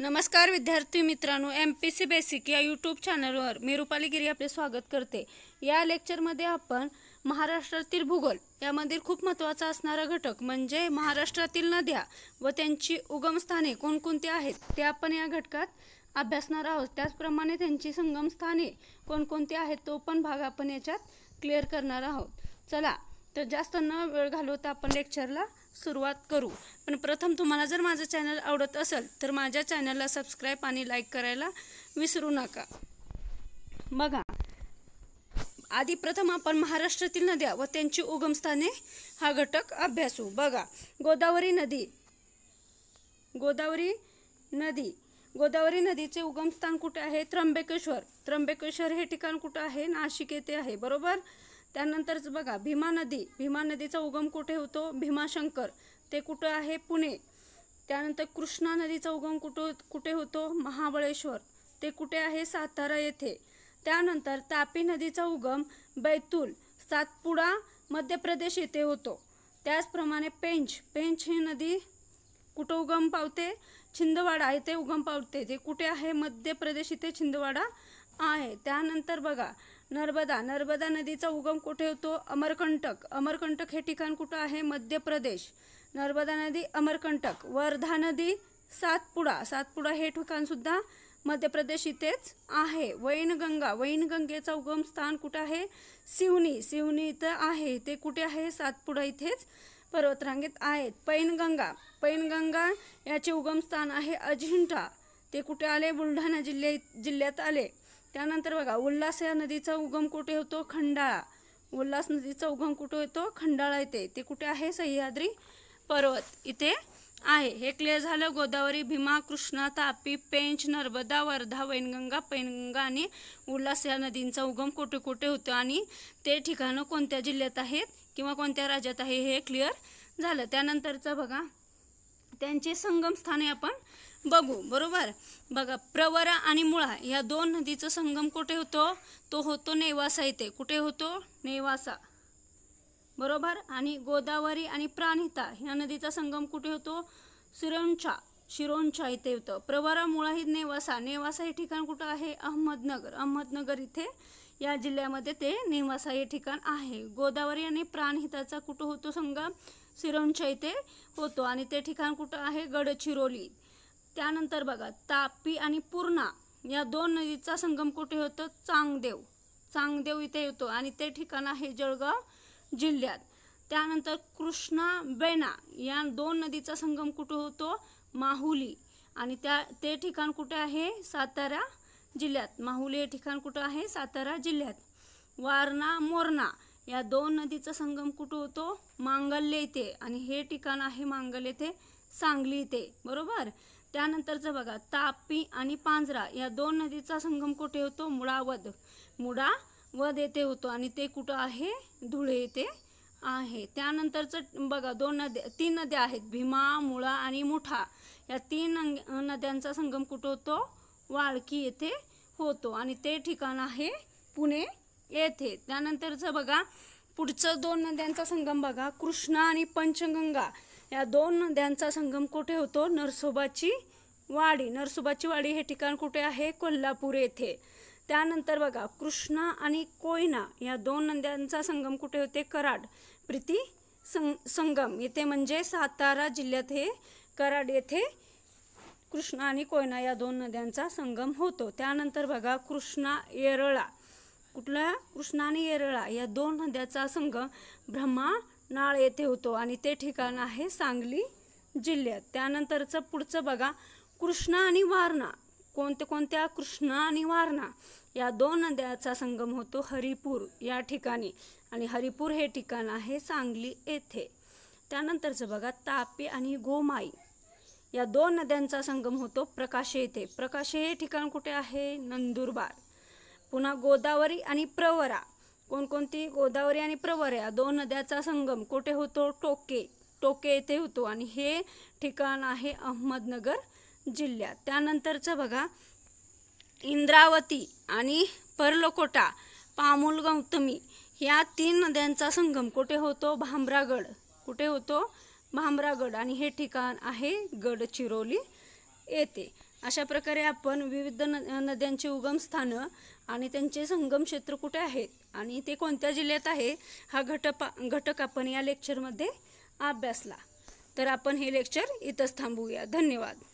नमस्कार विद्यार्थी मित्रांनो एम पी सी बेसिक या यूट्यूब चॅनलवर मी रुपाली गिरी आपले स्वागत करते या लेक्चरमध्ये आपण महाराष्ट्रातील भूगोल यामध्ये खूप महत्त्वाचा असणारा घटक म्हणजे महाराष्ट्रातील नद्या व त्यांची उगमस्थाने कोणकोणती आहेत ते आपण या घटकात अभ्यासणार आहोत त्याचप्रमाणे त्यांची संगमस्थाने कोणकोणती आहेत तो पण भाग आपण याच्यात क्लिअर करणार आहोत चला तर जास्त न वेळ घालवता आपण लेक्चरला सुरुवात करू पण प्रथम तुम्हाला जर माझं चॅनल आवडत असेल तर माझ्या चॅनलला सबस्क्राईब आणि लाईक करायला विसरू नका बघा आधी प्रथम आपण महाराष्ट्रातील नद्या व त्यांची उगमस्थाने हा घटक अभ्यासू बघा गोदावरी नदी गोदावरी नदी गोदावरी नदीचे उगमस्थान कुठे आहे त्र्यंबकेश्वर त्र्यंबकेश्वर हे ठिकाण कुठं आहे नाशिक येथे आहे बरोबर त्यानंतरच बघा भीमा नदी भीमा नदीचा उगम कुठे होतो भीमाशंकर ते कुठं आहे पुणे त्यानंतर कृष्णा नदीचा उगम कुठं कुठे होतो महाबळेश्वर ते कुठे आहे सातारा येथे त्यानंतर तापी नदीचा उगम बैतूल सातपुडा मध्य प्रदेश येथे होतो त्याचप्रमाणे पेंच पेंच ही नदी कुठं उगम पावते छिंदवाडा येथे उगम पावते ते कुठे आहे मध्य प्रदेश इथे छिंदवाडा आहे त्यानंतर बघा नर्मदा नर्मदा नदीचा उगम कुठे होतो अमरकंटक अमरकंटक हे ठिकाण कुठं आहे मध्य प्रदेश नर्मदा नदी अमरकंटक वर्धा नदी सातपुडा सातपुडा हे ठिकाणसुद्धा मध्य प्रदेश इथेच आहे वैनगंगा वैनगंगेचा उगम स्थान कुठं आहे सिवनी सिवनी इथं आहे ते कुठे आहे सातपुडा इथेच पर्वतरांगेत आहेत पैनगंगा पैनगंगा याचे उगमस्थान आहे अजिंठा ते कुठे आले बुलढाणा जिल्ह्या जिल्ह्यात आले त्यानंतर बघा उल्हास या नदीचा उगम कुठे होतो खंडाळा उल्हास नदीचा उगम कुठे होतो खंडाळा येथे ते कुठे आहे सह्याद्री पर्वत इथे आहे हे क्लिअर झालं गोदावरी भीमा कृष्णा तापी पेंच नर्मदा वर्धा वैनगंगा पैनगंगा आणि उल्हास या नदींचा उगम कुठे कुठे होतो आणि ते ठिकाणं कोणत्या जिल्ह्यात आहेत किंवा कोणत्या राज्यात आहे हे क्लिअर झालं त्यानंतरचं बघा त्यांचे संगम स्थाने आपण बघू बरोबर बघा प्रवरा आणि मुळा या दोन नदीचा संगम कुठे होतो तो होतो नेवासा इथे कुठे होतो नेवासा बरोबर आणि गोदावरी आणि प्राणिता ह्या नदीचा संगम कुठे होतो सिरोंचा शिरोंचा इथे होतं प्रवरा मुळा ही नेवासा नेवासा हे ठिकाण कुठं आहे अहमदनगर अहमदनगर इथे या जिल्ह्यामध्ये ते नेवासा हे ठिकाण आहे गोदावरी आणि प्राणहिताचा कुठं होतो संगम सिरोंच्या इथे होतो आणि ते ठिकाण कुठं आहे गडचिरोली त्यानंतर बघा तापी आणि पूर्णा या दोन नदीचा संगम कुठे होतो चांगदेव चांगदेव इथे येतो आणि ते ठिकाण आहे जळगाव जिल्ह्यात त्यानंतर कृष्णा बेणा या दोन नदीचा संगम कुठे होतो माहुली आणि त्या ते ठिकाण कुठे आहे सातारा जिल्ह्यात माहुली हे ठिकाण कुठं आहे सातारा जिल्ह्यात वारणा मोरणा या दोन नदीचा संगम कुठं होतो मांगल्य इथे आणि हे ठिकाण आहे मांगल येथे सांगली इथे बरोबर त्यानंतरचं बघा तापी आणि पांजरा या दोन नदीचा संगम कुठे होतो मुळावद मुळा वद येथे होतो आणि ते कुठं आहे धुळे येथे आहे त्यानंतरचं बघा दोन नद्या तीन नद्या आहेत भीमा मुळा आणि मुठा या तीन नद्यांचा संगम कुठं होतो वाळकी येथे होतो आणि ते ठिकाण आहे पुणे येथे त्यानंतरचं बघा पुढचं दोन नद्यांचा संगम बघा कृष्णा आणि पंचगंगा या दोन नद्यांचा संगम कुठे होतो नरसोबाची वाडी नरसोबाची वाडी हे ठिकाण कुठे आहे कोल्हापूर येथे त्यानंतर बघा कृष्णा आणि कोयना या दोन नद्यांचा संगम कुठे होते कराड प्रीती सं संगम येथे म्हणजे सातारा जिल्ह्यात हे कराड येथे कृष्णा आणि कोयना या दोन नद्यांचा संगम होतो त्यानंतर बघा कृष्णा येरळा कुठला कृष्णा आणि येरळा या दोन नद्यांचा संगम ब्रह्मा नाळ येथे होतो आणि ते ठिकाण आहे सांगली जिल्ह्यात त्यानंतरचं पुढचं बघा कृष्णा आणि वारणा कोणत्या कोणत्या कृष्णा आणि वारणा या दोन नद्यांचा संगम होतो हरिपूर या ठिकाणी आणि हरिपूर हे ठिकाण आहे सांगली येथे त्यानंतरचं बघा तापी आणि गोमाई या दोन नद्यांचा संगम होतो प्रकाशे येथे प्रकाशे हे ठिकाण कुठे आहे नंदुरबार पुन्हा गोदावरी आणि प्रवरा कोणकोणती गोदावरी आणि प्रवर या दोन नद्याचा संगम कुठे होतो टोके टोके येथे होतो आणि हे ठिकाण आहे अहमदनगर जिल्ह्यात त्यानंतरचं बघा इंद्रावती आणि पर्लकोटा पामुल गौतमी या तीन नद्यांचा संगम कुठे होतो भामरागड कुठे होतो भामरागड आणि हे ठिकाण आहे गडचिरोली येते अशा प्रकारे आपण विविध न नद्यांची उगमस्थानं आणि त्यांचे संगम क्षेत्र कुठे आहेत आणि ते कोणत्या जिल्ह्यात आहे हा घटपा घटक आपण या लेक्चरमध्ये अभ्यासला तर आपण हे लेक्चर इथंच थांबवूया धन्यवाद